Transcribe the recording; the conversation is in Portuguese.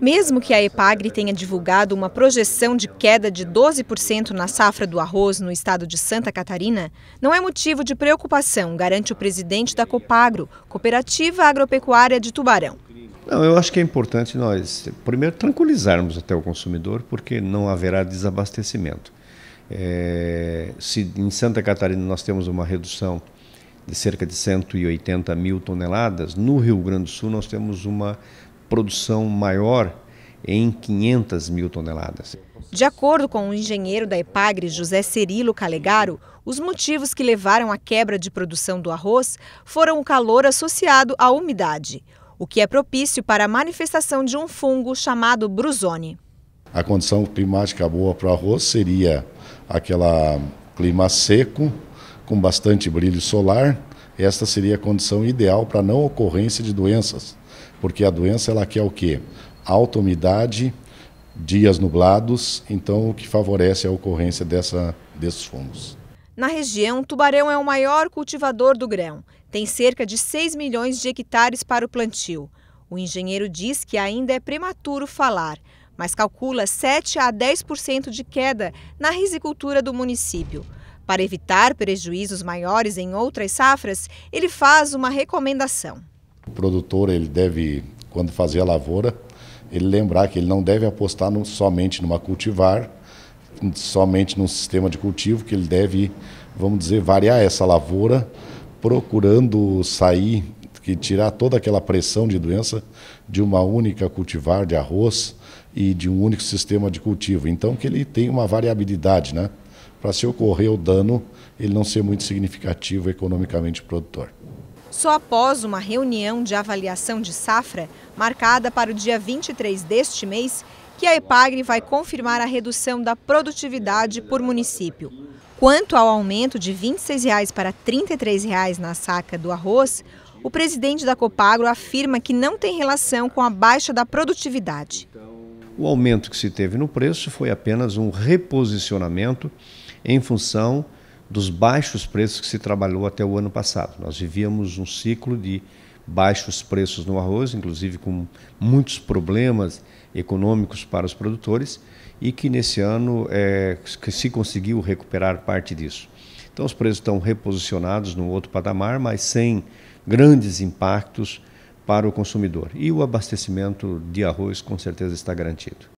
Mesmo que a EPAGRE tenha divulgado uma projeção de queda de 12% na safra do arroz no estado de Santa Catarina, não é motivo de preocupação, garante o presidente da Copagro, Cooperativa Agropecuária de Tubarão. Não, eu acho que é importante nós, primeiro, tranquilizarmos até o consumidor, porque não haverá desabastecimento. É, se em Santa Catarina nós temos uma redução de cerca de 180 mil toneladas, no Rio Grande do Sul nós temos uma produção maior em 500 mil toneladas. De acordo com o engenheiro da Epagre, José Cirilo Calegaro, os motivos que levaram à quebra de produção do arroz foram o calor associado à umidade, o que é propício para a manifestação de um fungo chamado brusone. A condição climática boa para o arroz seria aquele clima seco, com bastante brilho solar, esta seria a condição ideal para não ocorrência de doenças, porque a doença ela quer o quê? Alta umidade, dias nublados, então o que favorece a ocorrência dessa, desses fungos. Na região, Tubarão é o maior cultivador do grão. Tem cerca de 6 milhões de hectares para o plantio. O engenheiro diz que ainda é prematuro falar, mas calcula 7 a 10% de queda na risicultura do município. Para evitar prejuízos maiores em outras safras, ele faz uma recomendação. O produtor ele deve, quando fazer a lavoura, ele lembrar que ele não deve apostar no, somente numa cultivar, somente num sistema de cultivo, que ele deve, vamos dizer, variar essa lavoura, procurando sair, que tirar toda aquela pressão de doença de uma única cultivar de arroz e de um único sistema de cultivo. Então que ele tem uma variabilidade, né? para se ocorrer o dano, ele não ser muito significativo economicamente produtor. Só após uma reunião de avaliação de safra, marcada para o dia 23 deste mês, que a EPAGRE vai confirmar a redução da produtividade por município. Quanto ao aumento de R$ 26,00 para R$ reais na saca do arroz, o presidente da Copagro afirma que não tem relação com a baixa da produtividade. O aumento que se teve no preço foi apenas um reposicionamento em função dos baixos preços que se trabalhou até o ano passado. Nós vivíamos um ciclo de baixos preços no arroz, inclusive com muitos problemas econômicos para os produtores, e que nesse ano é, que se conseguiu recuperar parte disso. Então os preços estão reposicionados no outro patamar, mas sem grandes impactos para o consumidor. E o abastecimento de arroz com certeza está garantido.